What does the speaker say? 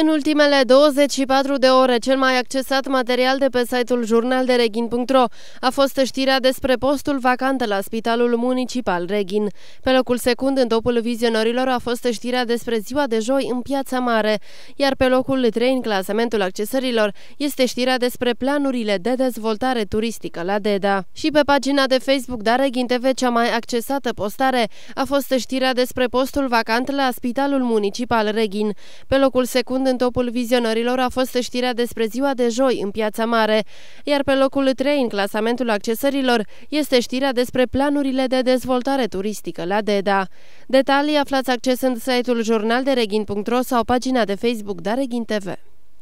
În ultimele 24 de ore, cel mai accesat material de pe site-ul jurnaldereghin.ro a fost știrea despre postul vacant la Spitalul Municipal Reghin. Pe locul secund, în topul vizionărilor a fost știrea despre ziua de joi în Piața Mare, iar pe locul 3 în clasamentul accesărilor este știrea despre planurile de dezvoltare turistică la DEDA. Și pe pagina de Facebook Dareghin TV, cea mai accesată postare, a fost știrea despre postul vacant la Spitalul Municipal Reghin. Pe locul secund, în topul vizionărilor a fost știrea despre ziua de joi în Piața Mare, iar pe locul 3 în clasamentul accesărilor este știrea despre planurile de dezvoltare turistică la DEDA. Detalii aflați accesând site-ul jurnaldereghin.ro sau pagina de Facebook Dareghin TV.